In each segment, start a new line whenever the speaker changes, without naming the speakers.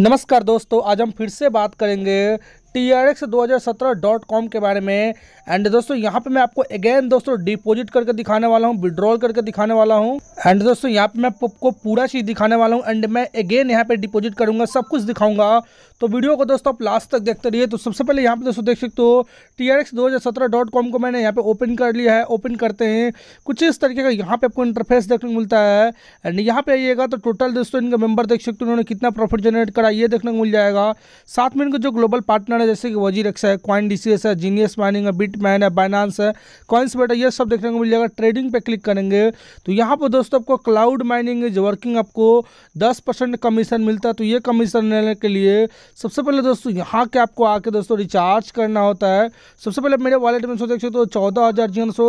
नमस्कार दोस्तों आज हम फिर से बात करेंगे टी दो हज़ार सत्रह डॉट कॉम के बारे में एंड दोस्तों यहाँ पे मैं आपको अगेन दोस्तों डिपॉजिट करके दिखाने वाला हूँ विड्रॉल करके दिखाने वाला हूँ एंड दोस्तों यहाँ पे मैं आपको पूरा चीज़ दिखाने वाला हूँ एंड मैं अगेन यहाँ पे डिपॉजिट करूंगा सब कुछ दिखाऊंगा तो वीडियो को दोस्तों आप लास्ट तक देखते रहिए तो सबसे पहले यहाँ पे दोस्तों देख सकते हो टी आर एक्स दो हज़ार सत्रह डॉट कॉम को मैंने यहाँ पे ओपन कर लिया है ओपन करते हैं कुछ इस तरीके का यहाँ पे आपको इंटरफेस देखने को मिलता है एंड यहाँ पे आइएगा तो टोटल दोस्तों इनका मेंबर देख सकते हो उन्होंने कितना प्रॉफिट जनरेट करा ये देखने को मिल जाएगा साथ में इनका जो ग्लोबल पार्टनर है जैसे कि वजी रक्सा है क्वाइन डी है जीनियस माइनिंग है बिट मैन है बाइनांस है कॉइंस बेटा ये सब देखने को मिल जाएगा ट्रेडिंग पे क्लिक करेंगे तो यहाँ पर दोस्तों आपको क्लाउड माइनिंग इज वर्किंग आपको दस परसेंट कमीशन मिलता है तो ये कमीशन लेने के लिए सबसे पहले दोस्तों यहाँ के आपको आके दोस्तों रिचार्ज करना होता है सबसे पहले मेरे वॉलेट में देख सकते हो चौदह हज़ार जी सौ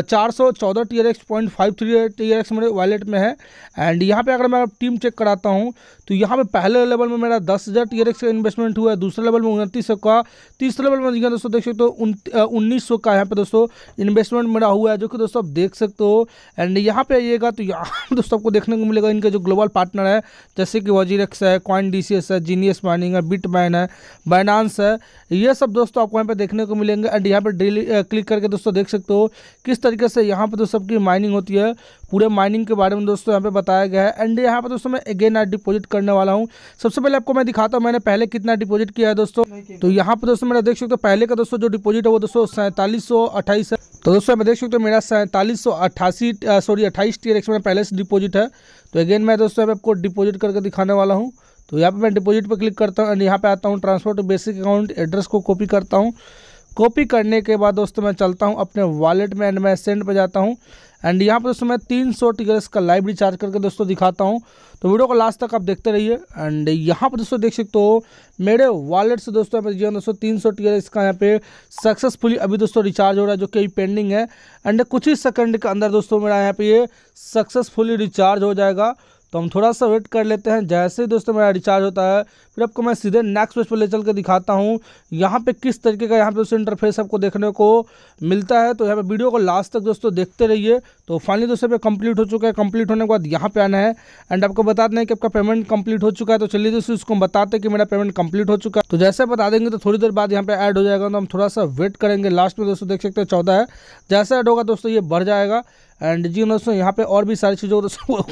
चार सौ चौदह T R X point five three T R X मेरे वॉलेट में है एंड यहाँ पे अगर मैं टीम चेक कराता हूँ तो यहाँ पे पहले लेवल में मेरा दस हज़ार टी आर एक्स का इन्वेस्टमेंट हुआ है दूसरे लेवल में उनतीस सौ का तीसरे लेवल में दिखा दोस्तों देख सकते हो उन्नीस सौ का यहाँ पे दोस्तों इन्वेस्टमेंट मिला हुआ है जो कि दोस्तों आप देख सकते हो एंड यहाँ पे आइएगा तो यहाँ दोस्तों आपको देखने को मिलेगा इनका जो ग्लोबल पार्टनर है जैसे कि वजीरक्स है कॉइन डी है जीनियस माइनिंग है बिट है बाइनांस है ये सब दोस्तों आपको यहाँ पर देखने को मिलेंगे एंड यहाँ पर डेली क्लिक करके दोस्तों देख सकते हो किस तरीके से यहाँ पर दोस्तों की माइनिंग होती है पूरे माइनिंग के बारे में दोस्तों यहाँ पे बताया गया है एंड यहाँ पे दोस्तों मैं अगेन डिपोजिट करने वाला हूँ सबसे पहले आपको मैं दिखाता हूँ मैंने पहले कितना डिपोजिट किया है दोस्तों तो यहाँ पर दोस्तों मेरा देख सकते हो पहले का दोस्तों जो डिपोजिट है वो दोस्तों सैंतालीस है तो दोस्तों मैं देख सकते हो मेरा सैंतालीस सौ अट्ठासी सॉरी अट्ठाईस टी एक्स पहले से डिपोजिट है तो अगेन मैं दोस्तों आपको डिपोजिट करके दिखाने वाला हूँ तो यहाँ पे मैं डिपॉजिट पर क्लिक करता हूँ एंड यहाँ पे आता हूँ ट्रांसफर बेसिक अकाउंट एड्रेस को कॉपी करता हूँ कॉपी करने के बाद दोस्तों मैं चलता हूँ अपने वॉलेट में एंड मैं सेंड पर जाता हूँ एंड यहाँ पर दोस्तों मैं तीन सौ टीगर्स का लाइव रिचार्ज करके दोस्तों दिखाता हूँ तो वीडियो को लास्ट तक आप देखते रहिए एंड यहाँ पर दोस्तों देख सकते हो मेरे वॉलेट से दोस्तों यहाँ पर जो दोस्तों तीन सौ टीगर्स का यहाँ पे सक्सेसफुली अभी दोस्तों रिचार्ज हो रहा है जो कि पेंडिंग है एंड कुछ ही सेकंड के अंदर दोस्तों मेरा यहाँ पे ये सक्सेसफुली रिचार्ज हो जाएगा तो हम थोड़ा सा वेट कर लेते हैं जैसे ही दोस्तों मेरा रिचार्ज होता है फिर आपको मैं सीधे नेक्स्ट पेज पर ले चल के दिखाता हूँ यहाँ पे किस तरीके का यहाँ पे दोस्तों इंटरफेस आपको देखने को मिलता है तो यहाँ पे वीडियो को लास्ट तक दोस्तों देखते रहिए तो फाइनली दोस्तों पे कंप्लीट हो चुका है कंप्लीट होने के बाद यहाँ पे आना है एंड आपको बता दें कि आपका पेमेंट कंप्लीट हो चुका है तो चलिए दोस्तों इसको बताते कि मेरा पेमेंट कंप्लीट हो चुका है तो जैसे बता देंगे तो थोड़ी देर बाद यहाँ पे ऐड हो जाएगा तो हम थोड़ा सा वेट करेंगे लास्ट में दोस्तों देख सकते हैं चौदह है जैसे ऐड होगा दोस्तों ये बढ़ जाएगा एंड जी दोस्तों यहाँ पे और भी सारी चीज़ों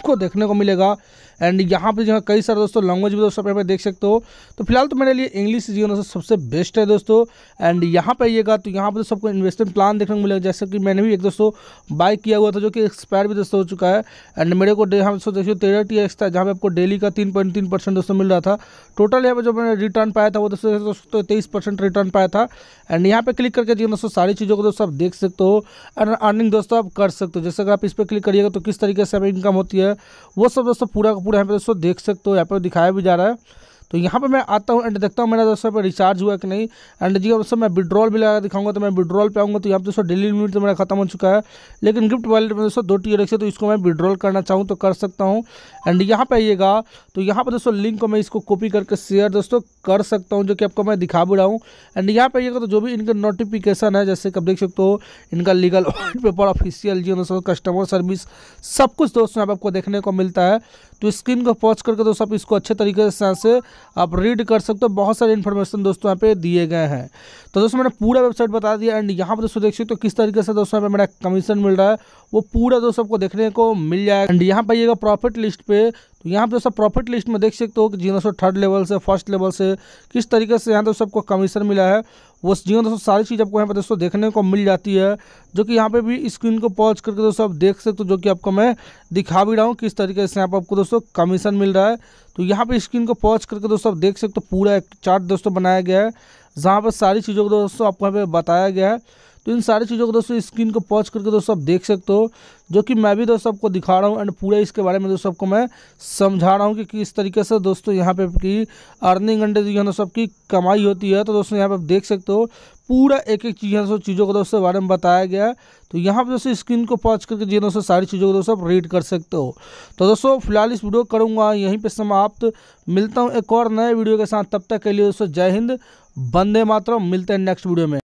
को देखने को मिलेगा एंड यहाँ पर जो है कई सारे दोस्तों लैंग्वेज भी दोस्तों यहाँ पे देख सकते हो तो फिलहाल तो मेरे लिए इंग्लिश जी दोस्तों सबसे बेस्ट है दोस्तों एंड यहाँ पर आइएगा तो यहाँ पर तो सबको इन्वेस्टमेंट प्लान देखने को मिलेगा जैसे कि मैंने भी एक दोस्तों बाय किया हुआ था जो कि एक्सपायर भी दोस्तों हो चुका है एंड मेरे को यहाँ दोस्तों देखिए तेरह टी एक्स था जहाँ पर आपको डेली का तीन पॉइंट तीन परसेंट दोस्तों मिल रहा था टोटल यहाँ पर जो मैंने रिटर्न पाया था वो दोस्तों दोस्तों तो तेईस परसेंट रिटर्न पाया था एंड यहाँ पे क्लिक करके जो दोस्तों सारी चीज़ों को दोस्तों आप देख सकते हो एंड अर्निंग दोस्तों आप कर सकते हो जैसे अगर आप इस पर क्लिक करिएगा तो किस तरीके से इनकम होती है वो सब दोस्तों पूरा पूरा यहाँ पे दोस्तों देख सकते हो यहाँ पर दिखाया भी जा रहा है तो यहाँ पर मैं आता हूँ एंड देखता हूँ मेरा दोस्तों पर रिचार्ज हुआ कि नहीं एंड जी दोस्तों मैं विड्रॉल भी लगा दिखाऊंगा तो मैं विड्रॉल पे आऊँगा तो यहाँ पर दोस्तों डेली लिमिट तो मेरा खत्म हो चुका है लेकिन गिफ्ट वॉलेट में दोस्तों दो टी रखे तो इसको मैं विड्रॉल करना चाहूँ तो कर सकता हूँ एंड यहाँ पर आइएगा तो यहाँ पर दोस्तों लिंक को मैं इसको कॉपी करके शेयर दोस्तों कर सकता हूँ जो कि आपको मैं दिखा भी रहा हूँ एंड यहाँ पर आइएगा तो जो भी इनका नोटिफिकेशन है जैसे कि आप देख सकते हो इनका लीगल पेपर ऑफिशियल जी दोस्तों कस्टमर सर्विस सब कुछ दोस्तों यहाँ पर आपको देखने को मिलता है तो स्क्रीन को पॉज करके दोस्तों आप इसको अच्छे तरीके से यहाँ से आप रीड कर सकते हो बहुत सारे इन्फॉर्मेशन दोस्तों यहाँ पे दिए गए हैं तो दोस्तों मैंने पूरा वेबसाइट बता दिया एंड यहाँ पर दोस्तों देख सकते हो किस तरीके से दोस्तों यहाँ पे मेरा कमीशन मिल रहा है वो पूरा दोस्तों आपको देखने को मिल जाएगा एंड यहाँ आइएगा प्रॉफिट लिस्ट पे तो यहाँ पे सब प्रॉफिट लिस्ट में देख सकते हो कि जीरो थर्ड लेवल से फर्स्ट लेवल से किस तरीके से यहाँ दोस्तों सबको कमीशन मिला है वो जीरो दोस्तों सारी चीज़ आपको यहाँ पे दोस्तों देखने को मिल जाती है जो कि यहाँ पे भी स्क्रीन को पॉज करके दोस्तों आप देख सकते हो जो कि आपको मैं दिखा भी रहा हूँ किस तरीके से यहाँ पर आपको दोस्तों कमीशन मिल रहा है तो यहाँ पर स्क्रीन को पॉज करके दोस्तों आप देख सकते हो पूरा एक चार्ट दोस्तों बनाया गया है जहाँ पर सारी चीज़ों को दोस्तों आपको यहाँ पर बताया गया है तो इन सारी चीज़ों को दोस्तों स्क्रीन को पॉज करके दोस्तों आप देख सकते हो जो कि मैं भी दोस्तों आपको दिखा रहा हूँ एंड पूरे इसके बारे में दोस्तों आपको मैं समझा रहा हूँ कि किस तरीके से दोस्तों यहाँ पे की अर्निंग अंडे जो है दोस्तों आपकी कमाई होती है तो दोस्तों यहाँ पे आप देख सकते हो पूरा एक एक चीज़ है दोस्तों चीज़ों को दोस्तों बारे में बताया गया तो यहाँ पर दोस्तों स्क्रीन को पॉज करके जो दोस्तों सारी चीज़ों को दोस्तों आप रीड कर सकते हो तो दोस्तों फिलहाल इस वीडियो करूँगा यहीं पर समाप्त मिलता हूँ एक और नए वीडियो के साथ तब तक के लिए दोस्तों जय हिंद बंदे मातरम मिलते हैं नेक्स्ट वीडियो में